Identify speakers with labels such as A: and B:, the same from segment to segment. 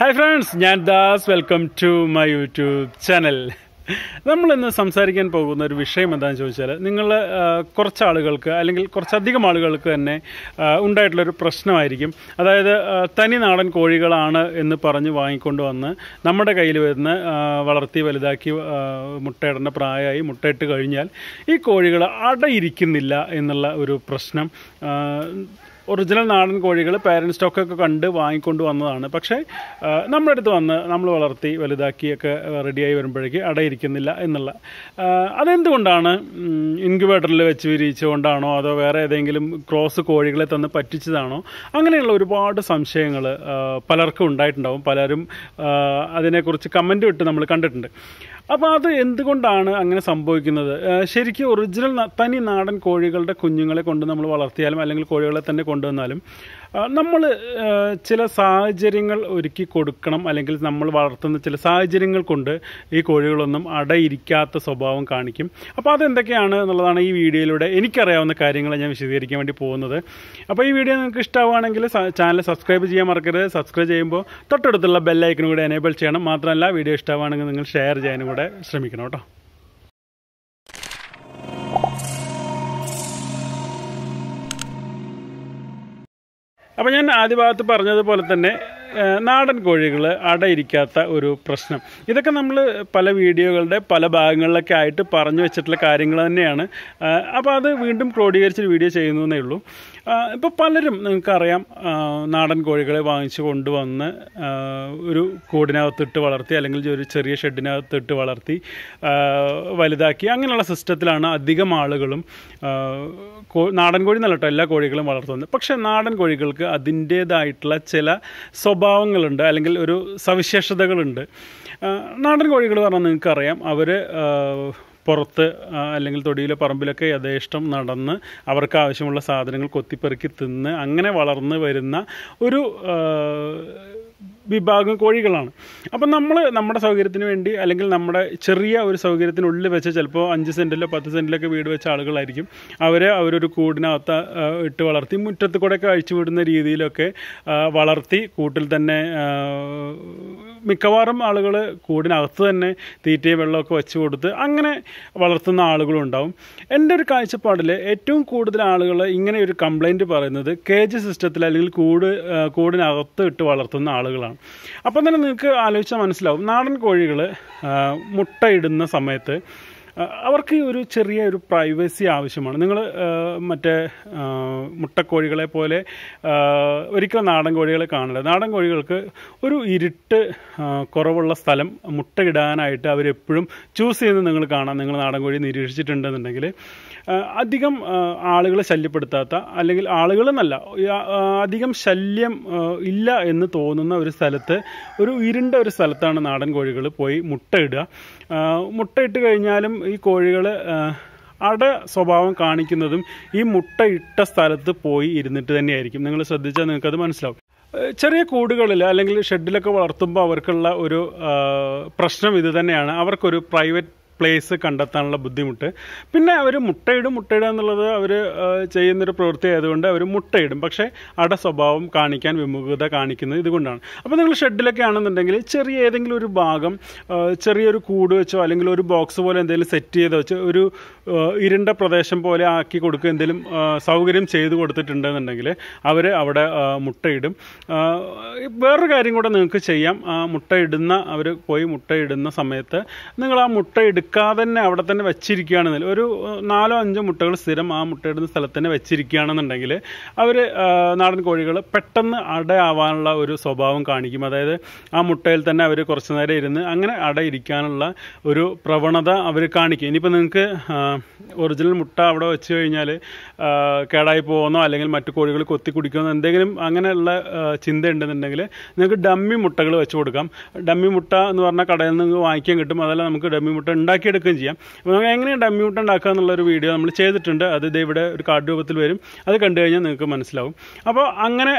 A: hi friends ഞാൻ Das welcome to my YouTube channel നമ്മളിന്ന് സംസാരിക്കാൻ പോകുന്ന ഒരു വിഷയം എന്താണെന്ന് ചോദിച്ചാൽ നിങ്ങൾ കുറച്ച് ആളുകൾക്ക് അല്ലെങ്കിൽ കുറച്ചധികം ആളുകൾക്ക് തന്നെ ഉണ്ടായിട്ടുള്ളൊരു പ്രശ്നമായിരിക്കും അതായത് തനി നാടൻ കോഴികളാണ് എന്ന് പറഞ്ഞ് വാങ്ങിക്കൊണ്ട് വന്ന് നമ്മുടെ കയ്യിൽ വരുന്ന വളർത്തി വലുതാക്കി മുട്ടയിടേണ്ട പ്രായമായി മുട്ടയിട്ട് കഴിഞ്ഞാൽ ഈ കോഴികൾ അടയിരിക്കുന്നില്ല എന്നുള്ള ഒരു പ്രശ്നം ഒറിജിനൽ നാടൻ കോഴികൾ പാരൻസ് സ്റ്റോക്കൊക്കെ കണ്ട് വാങ്ങിക്കൊണ്ട് വന്നതാണ് പക്ഷേ നമ്മുടെ അടുത്ത് വന്ന് നമ്മൾ വളർത്തി വലുതാക്കിയൊക്കെ റെഡിയായി വരുമ്പോഴേക്ക് അടയിരിക്കുന്നില്ല എന്നുള്ള അതെന്തുകൊണ്ടാണ് ഇൻക്യുബേറ്ററിൽ വെച്ച് വിരിയിച്ചുകൊണ്ടാണോ അതോ വേറെ ഏതെങ്കിലും ക്രോസ് കോഴികളെ തന്ന് പറ്റിച്ചതാണോ അങ്ങനെയുള്ള ഒരുപാട് സംശയങ്ങൾ പലർക്കും ഉണ്ടായിട്ടുണ്ടാവും പലരും അതിനെക്കുറിച്ച് കമൻ്റ് ഇട്ട് നമ്മൾ കണ്ടിട്ടുണ്ട് അപ്പോൾ അത് എന്തുകൊണ്ടാണ് അങ്ങനെ സംഭവിക്കുന്നത് ശരിക്കും ഒറിജിനൽ തനി നാടൻ കോഴികളുടെ കുഞ്ഞുങ്ങളെ കൊണ്ട് നമ്മൾ വളർത്തിയാലും അല്ലെങ്കിൽ കോഴികളെ തന്നെ കൊണ്ടുവന്നാലും നമ്മൾ ചില സാഹചര്യങ്ങൾ ഒരുക്കി കൊടുക്കണം അല്ലെങ്കിൽ നമ്മൾ വളർത്തുന്ന ചില സാഹചര്യങ്ങൾ കൊണ്ട് ഈ കോഴികളൊന്നും അടയിരിക്കാത്ത സ്വഭാവം കാണിക്കും അപ്പോൾ അതെന്തൊക്കെയാണ് എന്നുള്ളതാണ് ഈ വീഡിയോയിലൂടെ എനിക്കറിയാവുന്ന കാര്യങ്ങൾ ഞാൻ വിശദീകരിക്കാൻ വേണ്ടി പോകുന്നത് അപ്പോൾ ഈ വീഡിയോ നിങ്ങൾക്ക് ഇഷ്ടമാവുകയാണെങ്കിൽ ചാനൽ സബ്സ്ക്രൈബ് ചെയ്യാൻ മറക്കരുത് സബ്സ്ക്രൈബ് ചെയ്യുമ്പോൾ തൊട്ടടുത്തുള്ള ബെല്ലൈക്കനും കൂടെ എനേബിൾ ചെയ്യണം മാത്രമല്ല വീഡിയോ ഇഷ്ടമാണെങ്കിൽ നിങ്ങൾ ഷെയർ ചെയ്യാനും കൂടെ അവിടെ ശ്രമിക്കണം കേട്ടോ അപ്പോൾ ഞാൻ ആദ്യ ഭാഗത്ത് പറഞ്ഞതുപോലെ തന്നെ നാടൻ കോഴികൾ അടയിരിക്കാത്ത ഒരു പ്രശ്നം ഇതൊക്കെ നമ്മൾ പല വീഡിയോകളുടെ പല ഭാഗങ്ങളിലൊക്കെ ആയിട്ട് പറഞ്ഞു വെച്ചിട്ടുള്ള കാര്യങ്ങൾ തന്നെയാണ് അപ്പോൾ അത് വീണ്ടും ക്രോഡീകരിച്ചൊരു വീഡിയോ ചെയ്യുന്നതേ ഉള്ളൂ ഇപ്പോൾ പലരും നിങ്ങൾക്കറിയാം നാടൻ കോഴികളെ വാങ്ങിച്ച് കൊണ്ടുവന്ന് ഒരു കൂടിനകത്തിട്ട് വളർത്തി അല്ലെങ്കിൽ ഒരു ചെറിയ ഷെഡിനകത്തിട്ട് വളർത്തി വലുതാക്കി അങ്ങനെയുള്ള സിസ്റ്റത്തിലാണ് അധികം ആളുകളും നാടൻ കോഴി എന്നല്ല എല്ലാ കോഴികളും വളർത്തുന്നത് പക്ഷേ നാടൻ കോഴികൾക്ക് അതിൻ്റേതായിട്ടുള്ള ചില സ്വഭാവങ്ങളുണ്ട് അല്ലെങ്കിൽ ഒരു സവിശേഷതകളുണ്ട് നാടൻ കോഴികൾ പറഞ്ഞാൽ നിങ്ങൾക്കറിയാം അവർ പുറത്ത് അല്ലെങ്കിൽ തൊടിയിലെ പറമ്പിലൊക്കെ യഥേഷ്ടം നടന്ന് അവർക്ക് ആവശ്യമുള്ള സാധനങ്ങൾ കൊത്തിപ്പെറുക്കി തിന്ന് അങ്ങനെ വളർന്ന് വരുന്ന ഒരു വിഭാഗം കോഴികളാണ് അപ്പം നമ്മൾ നമ്മുടെ സൗകര്യത്തിന് വേണ്ടി അല്ലെങ്കിൽ നമ്മുടെ ചെറിയ ഒരു സൗകര്യത്തിനുള്ളിൽ വെച്ച് ചിലപ്പോൾ അഞ്ച് സെൻറ്റിലോ പത്ത് സെൻറ്റിലൊക്കെ വീട് വെച്ച ആളുകളായിരിക്കും അവരെ അവരൊരു കൂടിനകത്ത് ഇട്ട് വളർത്തി മുറ്റത്ത് അഴിച്ചു വിടുന്ന രീതിയിലൊക്കെ വളർത്തി കൂട്ടിൽ തന്നെ മിക്കവാറും ആളുകൾ കൂടിനകത്ത് തന്നെ തീറ്റയും വെള്ളമൊക്കെ വെച്ച് കൊടുത്ത് അങ്ങനെ വളർത്തുന്ന ആളുകളുണ്ടാവും എൻ്റെ ഒരു കാഴ്ചപ്പാടിൽ ഏറ്റവും കൂടുതൽ ആളുകൾ ഇങ്ങനെ ഒരു കംപ്ലൈൻറ്റ് പറയുന്നത് കേജ് സിസ്റ്റത്തിൽ അല്ലെങ്കിൽ കൂട് കൂടിനകത്ത് ഇട്ട് വളർത്തുന്ന ആളുകളാണ് അപ്പം തന്നെ നിങ്ങൾക്ക് ആലോചിച്ചാൽ മനസ്സിലാവും നാടൻ കോഴികൾ മുട്ടയിടുന്ന സമയത്ത് അവർക്ക് ഒരു ചെറിയ ഒരു പ്രൈവസി ആവശ്യമാണ് നിങ്ങൾ മറ്റേ മുട്ടക്കോഴികളെ പോലെ ഒരിക്കലും നാടൻ കോഴികളെ കാണില്ല നാടൻ കോഴികൾക്ക് ഒരു ഇരുട്ട് കുറവുള്ള സ്ഥലം മുട്ടയിടാനായിട്ട് അവരെപ്പോഴും ചൂസ് ചെയ്യുന്നത് നിങ്ങൾ കാണാം നിങ്ങൾ നാടൻ കോഴി നിരീക്ഷിച്ചിട്ടുണ്ടെന്നുണ്ടെങ്കിൽ അധികം ആളുകളെ ശല്യപ്പെടുത്താത്ത അല്ലെങ്കിൽ ആളുകളെന്നല്ല അധികം ശല്യം ഇല്ല എന്ന് തോന്നുന്ന ഒരു സ്ഥലത്ത് ഒരു ഇരുണ്ട ഒരു സ്ഥലത്താണ് നാടൻ കോഴികൾ പോയി മുട്ടയിടുക മുട്ടയിട്ട് കഴിഞ്ഞാലും ഈ കോഴികൾ അട സ്വഭാവം കാണിക്കുന്നതും ഈ മുട്ട ഇട്ട സ്ഥലത്ത് പോയി ഇരുന്നിട്ട് തന്നെയായിരിക്കും നിങ്ങൾ ശ്രദ്ധിച്ചാൽ നിങ്ങൾക്കത് മനസ്സിലാവും ചെറിയ കൂടുകളിൽ അല്ലെങ്കിൽ ഷെഡിലൊക്കെ വളർത്തുമ്പോൾ അവർക്കുള്ള ഒരു പ്രശ്നം ഇത് തന്നെയാണ് അവർക്കൊരു പ്രൈവറ്റ് പ്ലേസ് കണ്ടെത്താനുള്ള ബുദ്ധിമുട്ട് പിന്നെ അവർ മുട്ടയിടും മുട്ടയിടുക എന്നുള്ളത് അവർ ചെയ്യുന്നൊരു പ്രവൃത്തി ആയതുകൊണ്ട് അവർ മുട്ടയിടും പക്ഷേ അട സ്വഭാവം കാണിക്കാൻ വിമുഖത കാണിക്കുന്നത് ഇതുകൊണ്ടാണ് അപ്പോൾ നിങ്ങൾ ഷെഡിലൊക്കെ ആണെന്നുണ്ടെങ്കിൽ ചെറിയ ഏതെങ്കിലും ഒരു ഭാഗം ചെറിയൊരു കൂട് വെച്ചോ അല്ലെങ്കിൽ ഒരു ബോക്സ് പോലെ എന്തെങ്കിലും സെറ്റ് ചെയ്ത് വെച്ച് ഒരു ഇരുണ്ട പ്രദേശം പോലെ ആക്കി കൊടുക്കുക എന്തെങ്കിലും സൗകര്യം ചെയ്ത് കൊടുത്തിട്ടുണ്ടെന്നുണ്ടെങ്കിൽ അവർ അവിടെ മുട്ടയിടും വേറൊരു കാര്യം കൂടെ നിങ്ങൾക്ക് ചെയ്യാം മുട്ടയിടുന്ന അവർ പോയി മുട്ടയിടുന്ന സമയത്ത് നിങ്ങൾ ആ മുട്ട എടുക്കുക എടുക്കാതെ തന്നെ അവിടെ തന്നെ വെച്ചിരിക്കുകയാണെന്നില്ല ഒരു നാലോ അഞ്ചോ മുട്ടകൾ സ്ഥിരം ആ മുട്ടയിടുന്ന സ്ഥലത്ത് തന്നെ വെച്ചിരിക്കുകയാണെന്നുണ്ടെങ്കിൽ അവർ നാടൻ കോഴികൾ പെട്ടെന്ന് അടയാവാനുള്ള ഒരു സ്വഭാവം കാണിക്കും അതായത് ആ മുട്ടയിൽ തന്നെ അവർ കുറച്ച് നേരം ഇരുന്ന് അങ്ങനെ അടയിരിക്കാനുള്ള ഒരു പ്രവണത അവർ കാണിക്കും ഇനിയിപ്പോൾ നിങ്ങൾക്ക് ഒറിജിനൽ മുട്ട അവിടെ വെച്ച് കഴിഞ്ഞാൽ കേടായി പോകുന്നോ അല്ലെങ്കിൽ മറ്റു കോഴികൾ കൊത്തി കുടിക്കുന്നോ എന്തെങ്കിലും അങ്ങനെയുള്ള ചിന്ത ഉണ്ടെന്നുണ്ടെങ്കിൽ നിങ്ങൾക്ക് ഡമ്മി മുട്ടകൾ വെച്ച് കൊടുക്കാം ഡമ്മി മുട്ട എന്ന് പറഞ്ഞാൽ കടയിൽ നിന്ന് വാങ്ങിക്കാൻ കിട്ടും അതല്ല നമുക്ക് ഡമ്മി മുട്ട എടുക്കുകയും ചെയ്യാം അപ്പോൾ നമുക്ക് എങ്ങനെ മ്യൂട്ട് ഉണ്ടാക്കുക എന്നുള്ളൊരു വീഡിയോ നമ്മൾ ചെയ്തിട്ടുണ്ട് അത് ഇവിടെ ഒരു കാർഡ് രൂപത്തിൽ വരും അത് കണ്ടു കഴിഞ്ഞാൽ നിങ്ങൾക്ക് മനസ്സിലാവും അപ്പോൾ അങ്ങനെ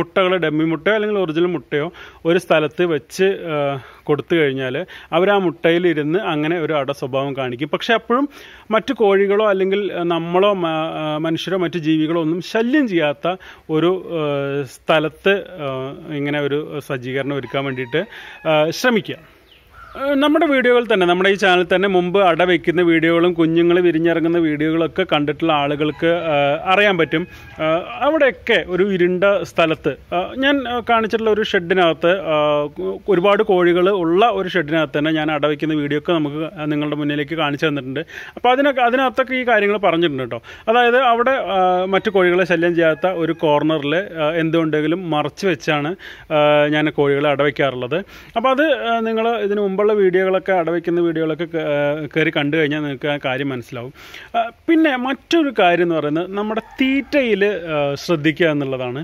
A: മുട്ടകൾ ഡമ്മി മുട്ടയോ അല്ലെങ്കിൽ ഒറിജിനൽ മുട്ടയോ ഒരു സ്ഥലത്ത് വെച്ച് കൊടുത്തു കഴിഞ്ഞാൽ അവർ ആ മുട്ടയിലിരുന്ന് അങ്ങനെ ഒരു അട സ്വഭാവം കാണിക്കും പക്ഷേ അപ്പോഴും മറ്റു കോഴികളോ അല്ലെങ്കിൽ നമ്മളോ മനുഷ്യരോ മറ്റു ജീവികളോ ഒന്നും ശല്യം ചെയ്യാത്ത ഒരു സ്ഥലത്ത് ഇങ്ങനെ ഒരു സജ്ജീകരണം ഒരുക്കാൻ വേണ്ടിയിട്ട് ശ്രമിക്കുക നമ്മുടെ വീഡിയോകൾ തന്നെ നമ്മുടെ ഈ ചാനൽ തന്നെ മുമ്പ് അട വയ്ക്കുന്ന വീഡിയോകളും കുഞ്ഞുങ്ങൾ വിരിഞ്ഞിറങ്ങുന്ന വീഡിയോകളൊക്കെ കണ്ടിട്ടുള്ള ആളുകൾക്ക് അറിയാൻ പറ്റും അവിടെയൊക്കെ ഒരു ഇരുണ്ട സ്ഥലത്ത് ഞാൻ കാണിച്ചിട്ടുള്ള ഒരു ഷെഡിനകത്ത് ഒരുപാട് കോഴികൾ ഉള്ള ഒരു ഷെഡിനകത്ത് തന്നെ ഞാൻ അട വയ്ക്കുന്ന വീഡിയോ ഒക്കെ നമുക്ക് നിങ്ങളുടെ മുന്നിലേക്ക് കാണിച്ചു തന്നിട്ടുണ്ട് അപ്പോൾ അതിനൊക്കെ അതിനകത്തൊക്കെ ഈ കാര്യങ്ങൾ പറഞ്ഞിട്ടുണ്ട് കേട്ടോ അതായത് അവിടെ മറ്റു കോഴികളെ ശല്യം ചെയ്യാത്ത ഒരു കോർണറിൽ എന്തുകൊണ്ടെങ്കിലും മറച്ചു വെച്ചാണ് ഞാൻ കോഴികളെ അടവയ്ക്കാറുള്ളത് അപ്പോൾ അത് നിങ്ങൾ ഇതിനു മുമ്പ് മുമ്പുള്ള വീഡിയോകളൊക്കെ അടവയ്ക്കുന്ന വീഡിയോകളൊക്കെ കയറി കണ്ടു കഴിഞ്ഞാൽ നിങ്ങൾക്ക് ആ കാര്യം മനസ്സിലാവും പിന്നെ മറ്റൊരു കാര്യം എന്ന് പറയുന്നത് നമ്മുടെ തീറ്റയിൽ ശ്രദ്ധിക്കുക എന്നുള്ളതാണ്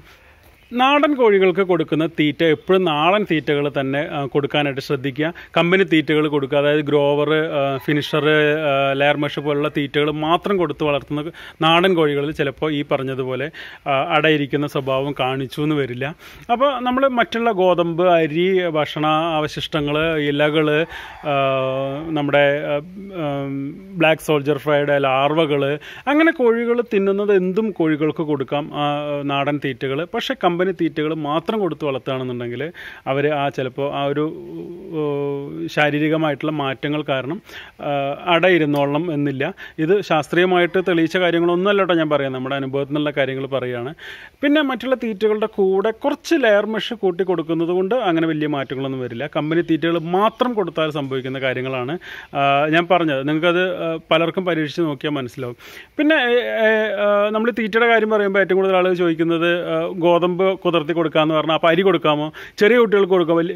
A: നാടൻ കോഴികൾക്ക് കൊടുക്കുന്ന തീറ്റ എപ്പോഴും നാടൻ തീറ്റകൾ തന്നെ കൊടുക്കാനായിട്ട് ശ്രദ്ധിക്കുക കമ്പനി തീറ്റകൾ കൊടുക്കുക അതായത് ഗ്രോവർ ഫിനിഷർ ലെയർ മഷ് പോലുള്ള തീറ്റകൾ മാത്രം കൊടുത്ത് വളർത്തുന്ന നാടൻ കോഴികളിൽ ചിലപ്പോൾ ഈ പറഞ്ഞതുപോലെ അടയിരിക്കുന്ന സ്വഭാവം കാണിച്ചു എന്ന് വരില്ല അപ്പോൾ നമ്മൾ മറ്റുള്ള ഗോതമ്പ് അരി ഭക്ഷണ അവശിഷ്ടങ്ങൾ ഇലകൾ നമ്മുടെ ബ്ലാക്ക് സോൾജർ ഫ്രൈഡ് ലാർവകൾ അങ്ങനെ കോഴികൾ തിന്നുന്നത് എന്തും കോഴികൾക്ക് കൊടുക്കാം നാടൻ തീറ്റകൾ പക്ഷേ കമ്പനി തീറ്റകൾ മാത്രം കൊടുത്ത് വളർത്തുകയാണെന്നുണ്ടെങ്കിൽ അവർ ആ ചിലപ്പോൾ ആ ഒരു ശാരീരികമായിട്ടുള്ള മാറ്റങ്ങൾ കാരണം അടയിരുന്നോളണം എന്നില്ല ഇത് ശാസ്ത്രീയമായിട്ട് തെളിയിച്ച കാര്യങ്ങളൊന്നും അല്ല ഞാൻ പറയാം നമ്മുടെ അനുഭവത്തിൽ നിന്നുള്ള കാര്യങ്ങൾ പറയുകയാണ് പിന്നെ മറ്റുള്ള തീറ്റകളുടെ കൂടെ കുറച്ച് ലെയർ മെഷ് കൂട്ടി കൊടുക്കുന്നത് കൊണ്ട് അങ്ങനെ വലിയ മാറ്റങ്ങളൊന്നും വരില്ല കമ്പനി തീറ്റകൾ മാത്രം കൊടുത്താൽ സംഭവിക്കുന്ന കാര്യങ്ങളാണ് ഞാൻ പറഞ്ഞത് നിങ്ങൾക്കത് പലർക്കും പരീക്ഷിച്ച് നോക്കിയാൽ മനസ്സിലാവും പിന്നെ നമ്മൾ തീറ്റയുടെ കാര്യം പറയുമ്പോൾ ഏറ്റവും കൂടുതൽ ആളുകൾ ചോദിക്കുന്നത് ഗോതമ്പ് നമുക്ക് കുതിർത്തി കൊടുക്കാമെന്ന് പറഞ്ഞാൽ അപ്പോൾ അരി കൊടുക്കാമോ ചെറിയ കുട്ടികൾക്ക് കൊടുക്കാം വലിയ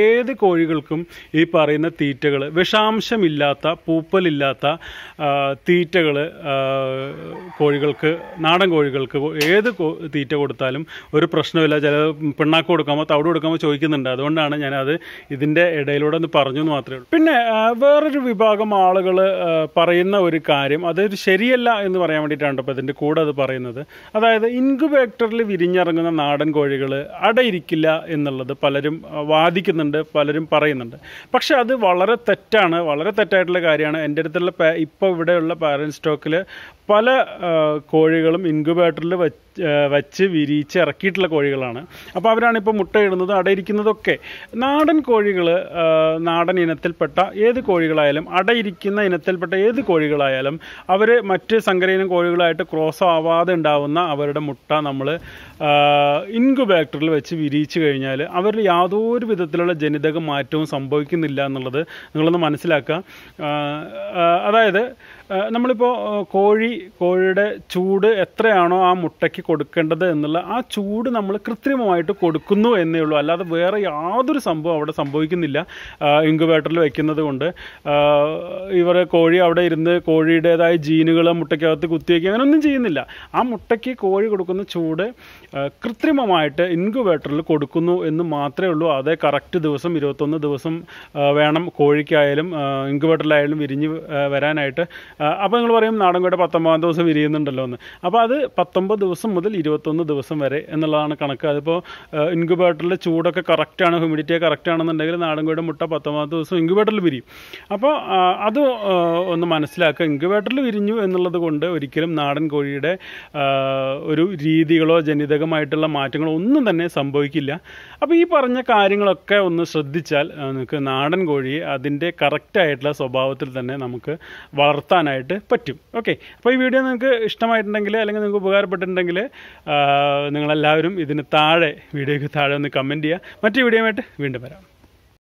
A: ഏത് കോഴികൾക്കും ഈ പറയുന്ന തീറ്റകൾ വിഷാംശമില്ലാത്ത പൂപ്പലില്ലാത്ത തീറ്റകൾ കോഴികൾക്ക് നാടൻ കോഴികൾക്ക് ഏത് തീറ്റ കൊടുത്താലും ഒരു പ്രശ്നമില്ല ചില പിണ്ണാക്ക് കൊടുക്കാമോ തവിട് കൊടുക്കാമോ ചോദിക്കുന്നുണ്ട് അതുകൊണ്ടാണ് ഞാനത് ഇതിൻ്റെ ഇടയിലൂടെ ഒന്ന് പറഞ്ഞു എന്ന് മാത്രമേ ഉള്ളൂ പിന്നെ വേറൊരു വിഭാഗം ആളുകൾ പറയുന്ന ഒരു കാര്യം അതൊരു ശരിയല്ല എന്ന് പറയാൻ വേണ്ടിയിട്ടാണ് കേട്ടോ ഇപ്പോൾ ഇതിൻ്റെ കൂടെ അത് പറയുന്നത് അതായത് ഇൻകുബേക്ടറിൽ വിരിഞ്ഞിറങ്ങുന്ന നാടൻ കോഴികൾ അടയിരിക്കില്ല എന്നുള്ളത് പലരും വാദിക്കുന്നുണ്ട് പലരും പറയുന്നുണ്ട് പക്ഷേ അത് വളരെ തെറ്റാണ് വളരെ തെറ്റായിട്ടുള്ള കാര്യമാണ് എൻ്റെ അടുത്തുള്ള ഇപ്പോൾ ഇവിടെയുള്ള പാരൻ സ്റ്റോക്കിൽ പല കോഴികളും ഇൻക്യുബേറ്ററിൽ വെച്ച് വച്ച് വിരിയിച്ച് ഇറക്കിയിട്ടുള്ള കോഴികളാണ് അപ്പോൾ അവരാണ് ഇപ്പോൾ മുട്ടയിടുന്നത് അടയിരിക്കുന്നതൊക്കെ നാടൻ കോഴികൾ നാടൻ ഇനത്തിൽപ്പെട്ട ഏത് കോഴികളായാലും അടയിരിക്കുന്ന ഇനത്തിൽപ്പെട്ട ഏത് കോഴികളായാലും അവർ മറ്റ് സങ്കരയിനം കോഴികളായിട്ട് ക്രോസ് ആവാതെ ഉണ്ടാവുന്ന അവരുടെ മുട്ട നമ്മൾ ഇൻക്യുബേറ്ററിൽ വെച്ച് വിരിയിച്ച് കഴിഞ്ഞാൽ അവരിൽ യാതൊരു വിധത്തിലുള്ള ജനിതക മാറ്റവും സംഭവിക്കുന്നില്ല എന്നുള്ളത് നിങ്ങളൊന്ന് മനസ്സിലാക്കുക അതായത് നമ്മളിപ്പോൾ കോഴി കോഴിയുടെ ചൂട് എത്രയാണോ ആ മുട്ടയ്ക്ക് ഉണ്ടാക്കി കൊടുക്കേണ്ടത് എന്നുള്ള ആ ചൂട് നമ്മൾ കൃത്രിമമായിട്ട് കൊടുക്കുന്നു എന്നേ ഉള്ളൂ അല്ലാതെ വേറെ യാതൊരു സംഭവം അവിടെ സംഭവിക്കുന്നില്ല ഇങ്കുബേറ്ററിൽ വെക്കുന്നത് കൊണ്ട് ഇവർ കോഴി അവിടെ ഇരുന്ന് കോഴിയുടേതായ ജീനുകൾ മുട്ടയ്ക്കകത്ത് കുത്തിവെക്കുക അങ്ങനെയൊന്നും ചെയ്യുന്നില്ല ആ മുട്ടയ്ക്ക് കോഴി കൊടുക്കുന്ന ചൂട് കൃത്രിമമായിട്ട് ഇൻക്യുബേറ്ററിൽ കൊടുക്കുന്നു എന്ന് മാത്രമേ ഉള്ളൂ അതേ കറക്റ്റ് ദിവസം ഇരുപത്തൊന്ന് ദിവസം വേണം കോഴിക്കായാലും ഇൻക്യുബേറ്ററിലായാലും വിരിഞ്ഞ് വരാനായിട്ട് അപ്പോൾ നിങ്ങൾ പറയും നാടൻ കോഴിയുടെ പത്തൊമ്പതാം ദിവസം വിരിയുന്നുണ്ടല്ലോ എന്ന് അപ്പോൾ അത് പത്തൊമ്പത് ദിവസം മുതൽ ഇരുപത്തൊന്ന് ദിവസം വരെ എന്നുള്ളതാണ് കണക്ക് അതിപ്പോൾ ഇൻക്യുബേറ്ററിൽ ചൂടൊക്കെ കറക്റ്റാണ് ഹ്യൂമിഡിറ്റി കറക്റ്റാണെന്നുണ്ടെങ്കിൽ നാടൻ കോഴിയുടെ മുട്ട പത്തൊമ്പത് ദിവസം ഇൻക്യുബേറ്ററിൽ വിരിയും അപ്പോൾ അത് ഒന്ന് മനസ്സിലാക്കുക ഇൻക്യുബേറ്ററിൽ വിരിഞ്ഞു എന്നുള്ളത് കൊണ്ട് ഒരിക്കലും നാടൻ കോഴിയുടെ ഒരു രീതികളോ ജനിതകമായിട്ടുള്ള മാറ്റങ്ങളോ ഒന്നും തന്നെ സംഭവിക്കില്ല അപ്പോൾ ഈ പറഞ്ഞ കാര്യങ്ങളൊക്കെ ഒന്ന് ശ്രദ്ധിച്ചാൽ നമുക്ക് നാടൻ കോഴി അതിൻ്റെ കറക്റ്റായിട്ടുള്ള സ്വഭാവത്തിൽ തന്നെ നമുക്ക് വളർത്താനായിട്ട് പറ്റും ഓക്കെ അപ്പോൾ ഈ വീഡിയോ നിങ്ങൾക്ക് ഇഷ്ടമായിട്ടുണ്ടെങ്കിൽ അല്ലെങ്കിൽ നിങ്ങൾക്ക് ഉപകാരപ്പെട്ടിട്ടുണ്ടെങ്കിൽ നിങ്ങളെല്ലാവരും ഇതിന് താഴെ വീഡിയോയ്ക്ക് താഴെ ഒന്ന് കമൻറ്റ് ചെയ്യുക മറ്റു വീഡിയോയുമായിട്ട് വീണ്ടും വരാം